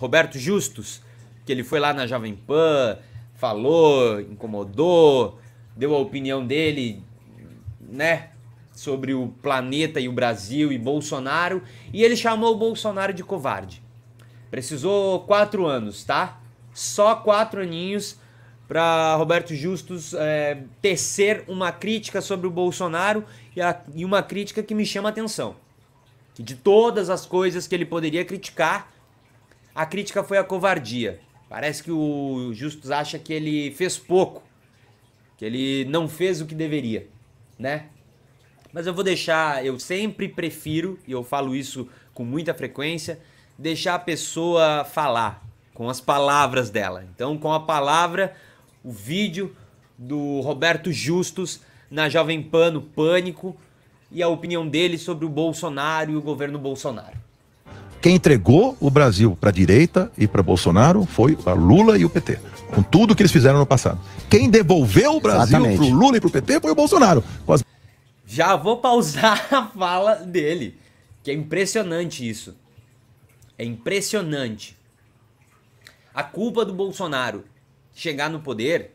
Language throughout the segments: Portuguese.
Roberto Justus, que ele foi lá na Jovem Pan, falou, incomodou, deu a opinião dele, né, sobre o planeta e o Brasil e Bolsonaro, e ele chamou o Bolsonaro de covarde. Precisou quatro anos, tá? Só quatro aninhos para Roberto Justus é, tecer uma crítica sobre o Bolsonaro e, a, e uma crítica que me chama a atenção. Que de todas as coisas que ele poderia criticar, a crítica foi a covardia. Parece que o Justus acha que ele fez pouco, que ele não fez o que deveria, né? Mas eu vou deixar, eu sempre prefiro, e eu falo isso com muita frequência, deixar a pessoa falar com as palavras dela. Então, com a palavra, o vídeo do Roberto Justus na Jovem Pan, no Pânico, e a opinião dele sobre o Bolsonaro e o governo Bolsonaro. Quem entregou o Brasil para a direita e para Bolsonaro foi a Lula e o PT, com tudo que eles fizeram no passado. Quem devolveu o Brasil para o Lula e para o PT foi o Bolsonaro. As... Já vou pausar a fala dele, que é impressionante isso. É impressionante. A culpa do Bolsonaro chegar no poder,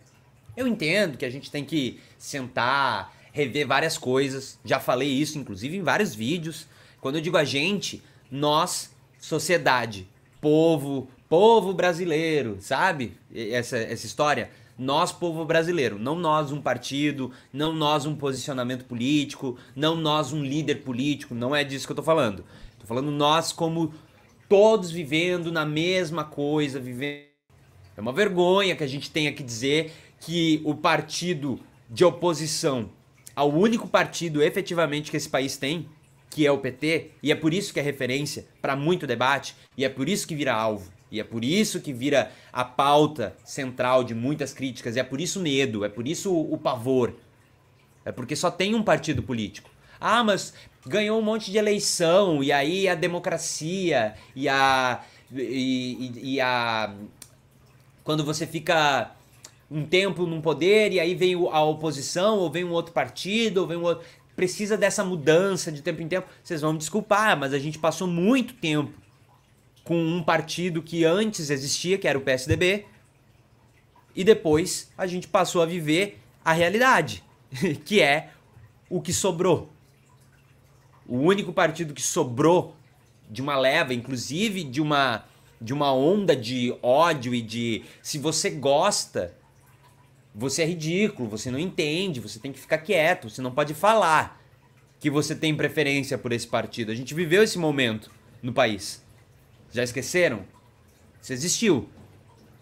eu entendo que a gente tem que sentar, rever várias coisas. Já falei isso, inclusive, em vários vídeos. Quando eu digo a gente, nós sociedade, povo, povo brasileiro, sabe? Essa, essa história. Nós, povo brasileiro, não nós um partido, não nós um posicionamento político, não nós um líder político, não é disso que eu tô falando. Tô falando nós como todos vivendo na mesma coisa, vivendo. É uma vergonha que a gente tenha que dizer que o partido de oposição ao único partido efetivamente que esse país tem, que é o PT, e é por isso que é referência para muito debate, e é por isso que vira alvo, e é por isso que vira a pauta central de muitas críticas, e é por isso o medo, é por isso o, o pavor. É porque só tem um partido político. Ah, mas ganhou um monte de eleição, e aí a democracia, e a. e, e, e a. Quando você fica um tempo num poder e aí vem a oposição, ou vem um outro partido, ou vem um outro precisa dessa mudança de tempo em tempo. Vocês vão me desculpar, mas a gente passou muito tempo com um partido que antes existia, que era o PSDB, e depois a gente passou a viver a realidade, que é o que sobrou. O único partido que sobrou de uma leva, inclusive de uma de uma onda de ódio e de se você gosta você é ridículo, você não entende, você tem que ficar quieto, você não pode falar que você tem preferência por esse partido. A gente viveu esse momento no país. Já esqueceram? Isso existiu.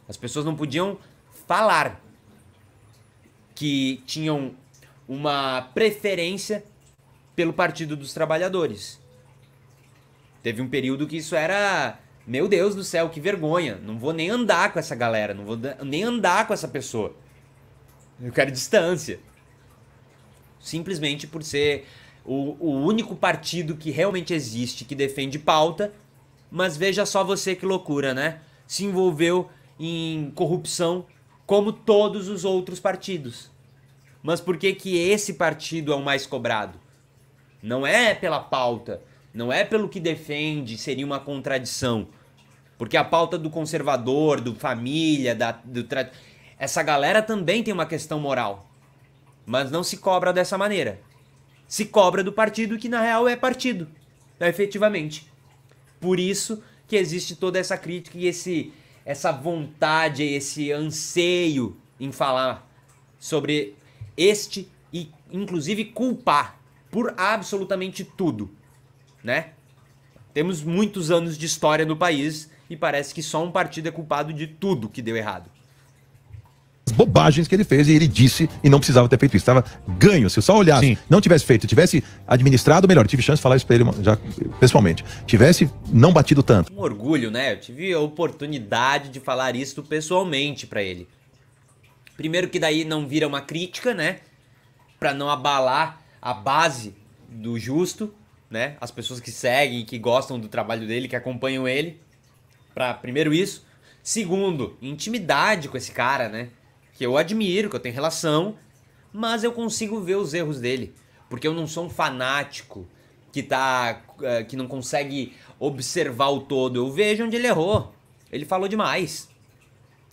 As pessoas não podiam falar que tinham uma preferência pelo Partido dos Trabalhadores. Teve um período que isso era, meu Deus do céu, que vergonha, não vou nem andar com essa galera, não vou nem andar com essa pessoa. Eu quero distância. Simplesmente por ser o, o único partido que realmente existe que defende pauta. Mas veja só você que loucura, né? Se envolveu em corrupção como todos os outros partidos. Mas por que que esse partido é o mais cobrado? Não é pela pauta, não é pelo que defende, seria uma contradição. Porque a pauta do conservador, do família, da, do tradicional essa galera também tem uma questão moral. Mas não se cobra dessa maneira. Se cobra do partido que na real é partido, né, efetivamente. Por isso que existe toda essa crítica e esse, essa vontade, esse anseio em falar sobre este e inclusive culpar por absolutamente tudo, né? Temos muitos anos de história no país e parece que só um partido é culpado de tudo que deu errado bobagens que ele fez e ele disse e não precisava ter feito isso. Estava ganho. Se eu só olhasse, Sim. não tivesse feito, tivesse administrado melhor, tive chance de falar isso pra ele já pessoalmente, tivesse não batido tanto. Um orgulho, né? Eu tive a oportunidade de falar isso pessoalmente para ele. Primeiro que daí não vira uma crítica, né? Para não abalar a base do justo, né? As pessoas que seguem, que gostam do trabalho dele, que acompanham ele. Para primeiro isso, segundo, intimidade com esse cara, né? que eu admiro, que eu tenho relação, mas eu consigo ver os erros dele, porque eu não sou um fanático que tá eh, que não consegue observar o todo. Eu vejo onde ele errou. Ele falou demais.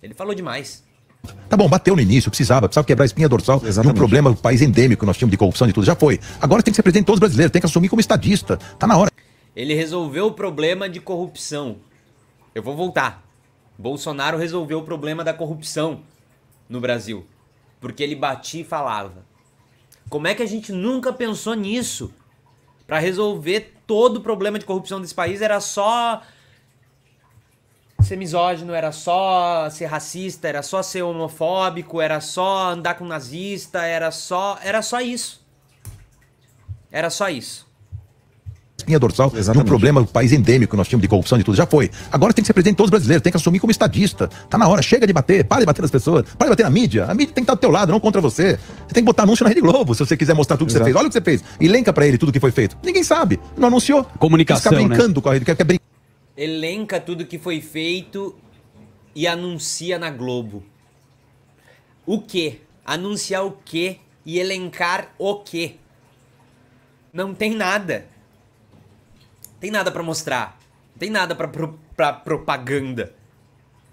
Ele falou demais. Tá bom, bateu no início, precisava, precisava quebrar a espinha dorsal Exatamente. um problema, do país endêmico nós tínhamos de corrupção e tudo, já foi. Agora tem que ser presidente de todos os brasileiros, tem que assumir como estadista, tá na hora. Ele resolveu o problema de corrupção. Eu vou voltar. Bolsonaro resolveu o problema da corrupção no Brasil, porque ele batia e falava. Como é que a gente nunca pensou nisso? Para resolver todo o problema de corrupção desse país era só ser misógino, era só ser racista, era só ser homofóbico, era só andar com nazista, era só, era só isso. Era só isso espinha dorsal Exatamente. de um problema, do país endêmico, nós tínhamos de corrupção e tudo. Já foi. Agora tem que ser presidente de todos os brasileiros, tem que assumir como estadista. Tá na hora, chega de bater, para de bater nas pessoas, para de bater na mídia. A mídia tem que estar do teu lado, não contra você. Você tem que botar anúncio na Rede Globo se você quiser mostrar tudo que Exato. você fez. Olha o que você fez. Elenca para ele tudo que foi feito. Ninguém sabe. Não anunciou. Comunicação. Fica né? brincando né? com a Rede, quer, quer brincar. Elenca tudo que foi feito e anuncia na Globo. O que? Anunciar o que e elencar o que? Não tem nada. Tem nada para mostrar. Não tem nada para pro, propaganda.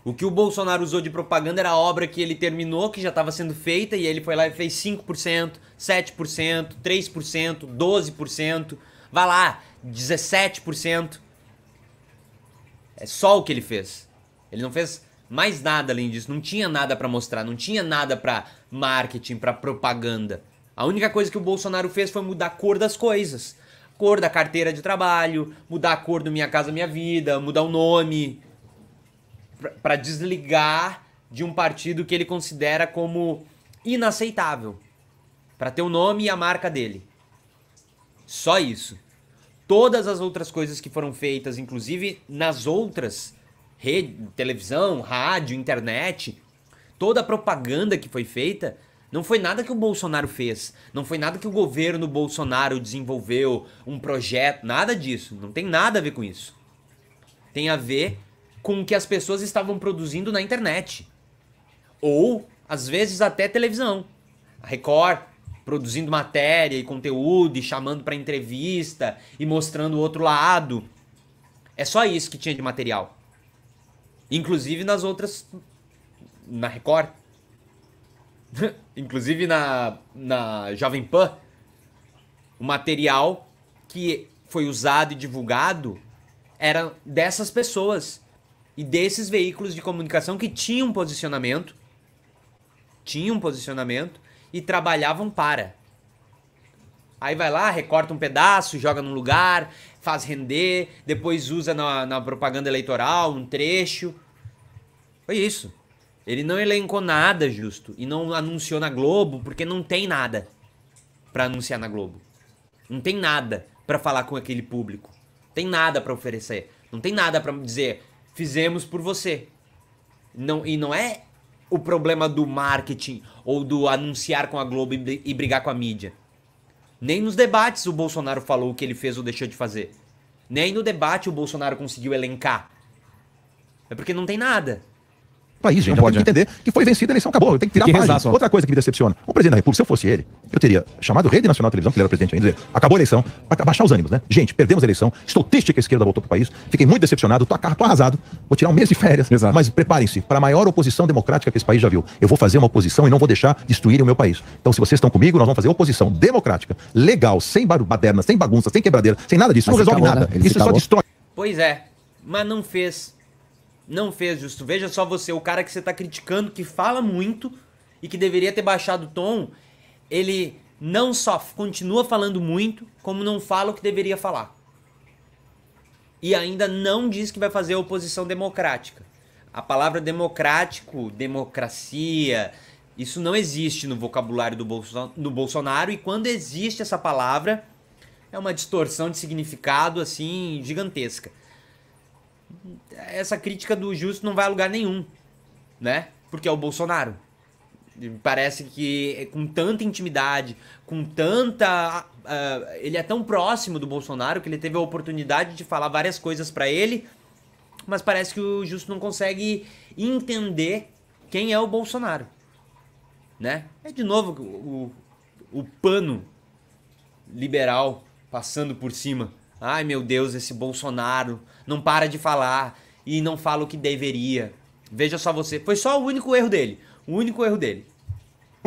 O que o Bolsonaro usou de propaganda era a obra que ele terminou, que já estava sendo feita, e ele foi lá e fez 5%, 7%, 3%, 12%, vai lá, 17%. É só o que ele fez. Ele não fez mais nada além disso, não tinha nada para mostrar, não tinha nada para marketing, para propaganda. A única coisa que o Bolsonaro fez foi mudar a cor das coisas cor da carteira de trabalho, mudar a cor do Minha Casa Minha Vida, mudar o nome, para desligar de um partido que ele considera como inaceitável, para ter o nome e a marca dele. Só isso. Todas as outras coisas que foram feitas, inclusive nas outras redes, televisão, rádio, internet, toda a propaganda que foi feita não foi nada que o Bolsonaro fez, não foi nada que o governo Bolsonaro desenvolveu, um projeto, nada disso. Não tem nada a ver com isso. Tem a ver com o que as pessoas estavam produzindo na internet. Ou, às vezes, até televisão. A Record produzindo matéria e conteúdo e chamando para entrevista e mostrando o outro lado. É só isso que tinha de material. Inclusive nas outras. na Record. inclusive na, na Jovem Pan, o material que foi usado e divulgado era dessas pessoas e desses veículos de comunicação que tinham posicionamento, tinham posicionamento e trabalhavam para. Aí vai lá, recorta um pedaço, joga num lugar, faz render, depois usa na, na propaganda eleitoral um trecho. Foi isso. Ele não elencou nada, justo. E não anunciou na Globo, porque não tem nada para anunciar na Globo. Não tem nada para falar com aquele público. Não tem nada para oferecer. Não tem nada para dizer, fizemos por você. Não, e não é o problema do marketing ou do anunciar com a Globo e, e brigar com a mídia. Nem nos debates o Bolsonaro falou o que ele fez ou deixou de fazer. Nem no debate o Bolsonaro conseguiu elencar. É porque não tem nada país, gente. pode né? entender que foi vencida a eleição, acabou. Tem que tirar que a página. Outra coisa que me decepciona. O presidente da República, se eu fosse ele, eu teria chamado Rede Nacional de Televisão, que ele era presidente ainda, dizer, acabou a eleição, para baixar os ânimos, né? Gente, perdemos a eleição, estou triste que a esquerda voltou pro país, fiquei muito decepcionado, tô, tô arrasado, vou tirar um mês de férias. Exato. Mas preparem-se para a maior oposição democrática que esse país já viu. Eu vou fazer uma oposição e não vou deixar destruir o meu país. Então, se vocês estão comigo, nós vamos fazer oposição democrática, legal, sem baderna, sem bagunça, sem quebradeira, sem nada disso. Mas não resolve nada. Né? Isso só destrói. Pois é, mas não fez não fez, Justo. Veja só você, o cara que você está criticando, que fala muito e que deveria ter baixado o tom, ele não só continua falando muito, como não fala o que deveria falar. E ainda não diz que vai fazer a oposição democrática. A palavra democrático, democracia, isso não existe no vocabulário do, Bolson do Bolsonaro. E quando existe essa palavra, é uma distorção de significado assim gigantesca essa crítica do Justo não vai a lugar nenhum, né? Porque é o Bolsonaro. Parece que eh, com tanta intimidade, com tanta. Uh, ele é tão próximo do Bolsonaro que ele teve a oportunidade de falar várias coisas para ele, mas parece que o Justo não consegue entender quem é o Bolsonaro. Né? É de novo o, o, o pano liberal passando por cima. Ai meu Deus, esse Bolsonaro não para de falar, e não fala o que deveria. Veja só você. Foi só o único erro dele. O único erro dele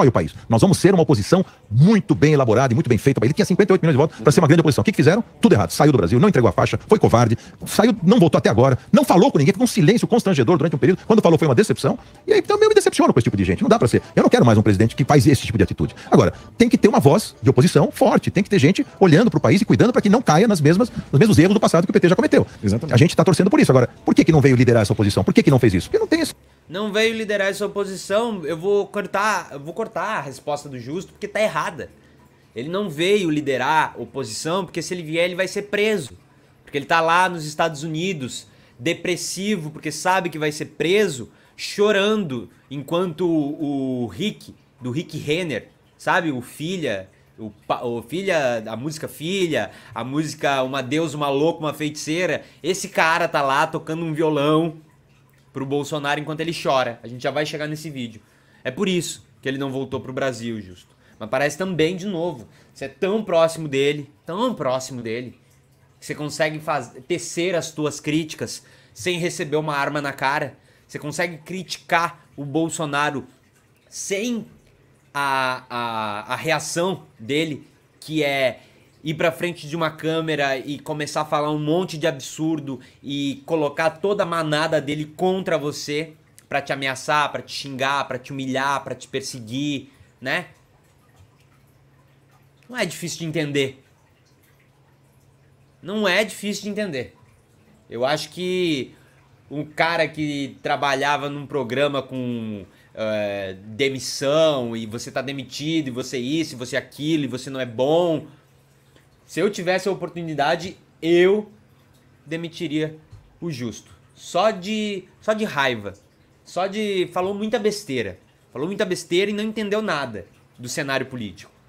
apoia o país. Nós vamos ser uma oposição muito bem elaborada e muito bem feita. Ele tinha 58 milhões de votos para ser uma grande oposição. O que, que, fizeram? Tudo errado. Saiu do Brasil, não entregou a faixa, foi covarde, saiu, não voltou até agora, não falou com ninguém, ficou um silêncio constrangedor durante um período. Quando falou foi uma decepção. E aí também me decepciono com esse tipo de gente. Não dá para ser. Eu não quero mais um presidente que faz esse tipo de atitude. Agora, tem que ter uma voz de oposição forte, tem que ter gente olhando para o país e cuidando para que não caia nas mesmas, nos mesmos erros do passado que o PT já cometeu. Exatamente. A gente está torcendo por isso. Agora, por que, que não veio liderar essa oposição? Por que, que não fez isso? Porque não tem esse não veio liderar essa oposição, eu vou cortar, eu vou cortar a resposta do justo porque tá errada. Ele não veio liderar oposição porque se ele vier ele vai ser preso. Porque ele tá lá nos Estados Unidos, depressivo, porque sabe que vai ser preso, chorando enquanto o, o Rick, do Rick Renner, sabe, o filha, o, o filha, a música filha, a música uma deusa, uma louca, uma feiticeira, esse cara tá lá tocando um violão pro Bolsonaro enquanto ele chora. A gente já vai chegar nesse vídeo. É por isso que ele não voltou pro Brasil, justo. Mas parece também, de novo, você é tão próximo dele, tão próximo dele, que você consegue faz... tecer as tuas críticas sem receber uma arma na cara. Você consegue criticar o Bolsonaro sem a, a, a reação dele, que é ir para frente de uma câmera e começar a falar um monte de absurdo e colocar toda a manada dele contra você para te ameaçar, para te xingar, para te humilhar, para te perseguir, né? Não é difícil de entender. Não é difícil de entender. Eu acho que um cara que trabalhava num programa com eh, demissão e você tá demitido e você isso e você aquilo e você não é bom se eu tivesse a oportunidade, eu demitiria o Justo. Só de, só de raiva. Só de. Falou muita besteira. Falou muita besteira e não entendeu nada do cenário político.